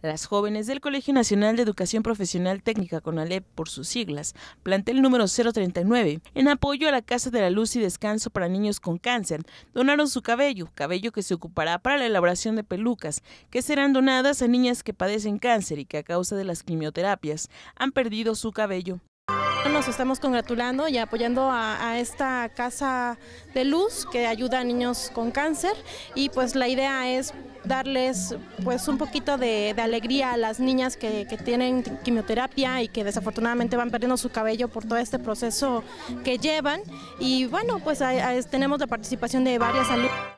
Las jóvenes del Colegio Nacional de Educación Profesional Técnica con ALEP por sus siglas, plantel número 039, en apoyo a la Casa de la Luz y Descanso para Niños con Cáncer, donaron su cabello, cabello que se ocupará para la elaboración de pelucas, que serán donadas a niñas que padecen cáncer y que a causa de las quimioterapias han perdido su cabello. Nos estamos congratulando y apoyando a, esta casa de luz que ayuda a niños con cáncer y pues la idea es darles pues un poquito de, alegría a las niñas que, tienen quimioterapia y que desafortunadamente van perdiendo su cabello por todo este proceso que llevan y bueno pues tenemos la participación de varias alumnas.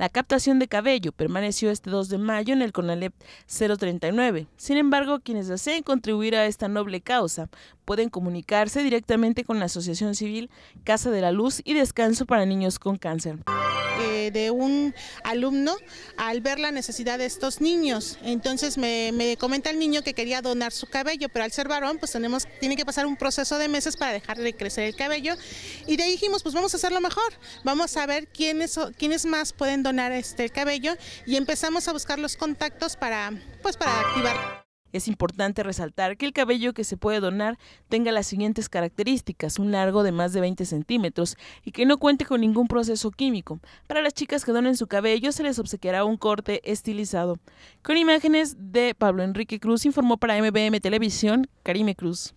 La captación de cabello permaneció este 2 de mayo en el CONALEP 039. Sin embargo, quienes deseen contribuir a esta noble causa pueden comunicarse directamente con la Asociación Civil Casa de la Luz y Descanso para Niños con Cáncer de un alumno al ver la necesidad de estos niños. Entonces me, comenta el niño que quería donar su cabello, pero al ser varón pues tenemos, tiene que pasar un proceso de meses para dejar de crecer el cabello y de ahí dijimos pues vamos a hacerlo mejor, vamos a ver quiénes, quiénes más pueden donar este el cabello y empezamos a buscar los contactos para, pues, para activar. Es importante resaltar que el cabello que se puede donar tenga las siguientes características, un largo de más de 20 centímetros y que no cuente con ningún proceso químico. Para las chicas que donen su cabello se les obsequiará un corte estilizado. Con imágenes de Pablo Enrique Cruz informó para MBM Televisión Karime Cruz.